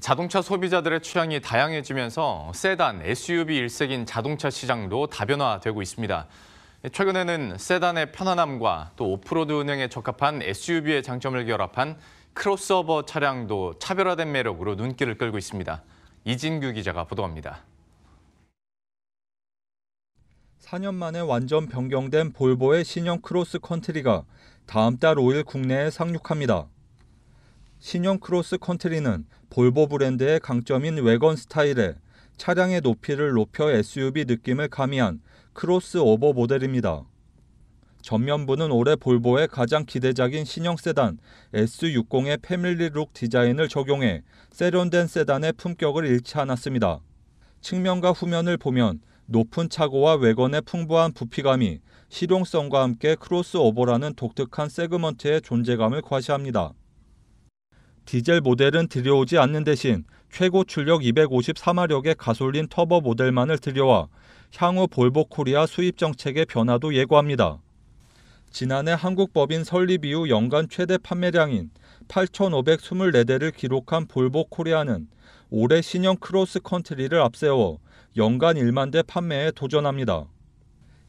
자동차 소비자들의 취향이 다양해지면서 세단, SUV 일색인 자동차 시장도 다변화되고 있습니다. 최근에는 세단의 편안함과 또 오프로드 운행에 적합한 SUV의 장점을 결합한 크로스오버 차량도 차별화된 매력으로 눈길을 끌고 있습니다. 이진규 기자가 보도합니다. 4년 만에 완전 변경된 볼보의 신형 크로스 컨트리가 다음 달 5일 국내에 상륙합니다. 신형 크로스 컨트리는 볼보 브랜드의 강점인 외건 스타일에 차량의 높이를 높여 SUV 느낌을 가미한 크로스오버 모델입니다. 전면부는 올해 볼보의 가장 기대작인 신형 세단 S60의 패밀리룩 디자인을 적용해 세련된 세단의 품격을 잃지 않았습니다. 측면과 후면을 보면 높은 차고와 외관의 풍부한 부피감이 실용성과 함께 크로스오버라는 독특한 세그먼트의 존재감을 과시합니다. 디젤 모델은 들여오지 않는 대신 최고 출력 2 5 4마력의 가솔린 터보 모델만을 들여와 향후 볼보 코리아 수입 정책의 변화도 예고합니다. 지난해 한국 법인 설립 이후 연간 최대 판매량인 8,524대를 기록한 볼보 코리아는 올해 신형 크로스 컨트리를 앞세워 연간 1만 대 판매에 도전합니다.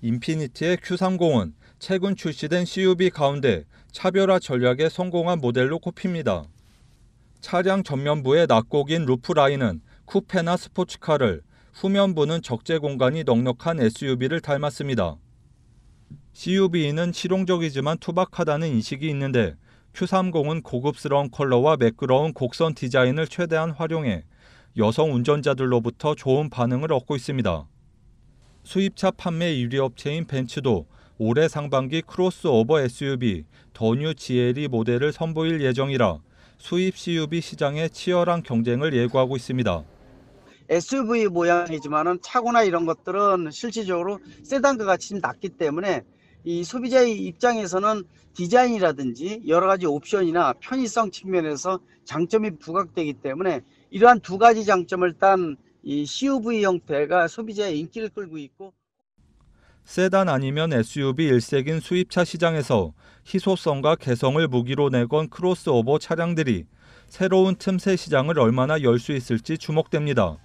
인피니티의 Q30은 최근 출시된 CUV 가운데 차별화 전략에 성공한 모델로 꼽힙니다. 차량 전면부의 낙곡인 루프라인은 쿠페나 스포츠카를 후면부는 적재 공간이 넉넉한 SUV를 닮았습니다. CUV는 실용적이지만 투박하다는 인식이 있는데 Q30은 고급스러운 컬러와 매끄러운 곡선 디자인을 최대한 활용해 여성 운전자들로부터 좋은 반응을 얻고 있습니다. 수입차 판매 유리 업체인 벤츠도 올해 상반기 크로스오버 SUV 더뉴 g l 이 모델을 선보일 예정이라 수입 CUV 시장에 치열한 경쟁을 예고하고 있습니다. SUV 모양이지만은 차고나 이런 것들은 실질적으로 세단과 같이 낮기 때문에 이 소비자의 입장에서는 디자인이라든지 여러 가지 옵션이나 편의성 측면에서 장점이 부각되기 때문에 이러한 두 가지 장점을 딴이 CUV 형태가 소비자의 인기를 끌고 있고 세단 아니면 SUV 일색인 수입차 시장에서 희소성과 개성을 무기로 내건 크로스오버 차량들이 새로운 틈새 시장을 얼마나 열 수 있을지 주목됩니다.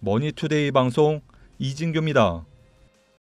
머니투데이 방송 이진규입니다.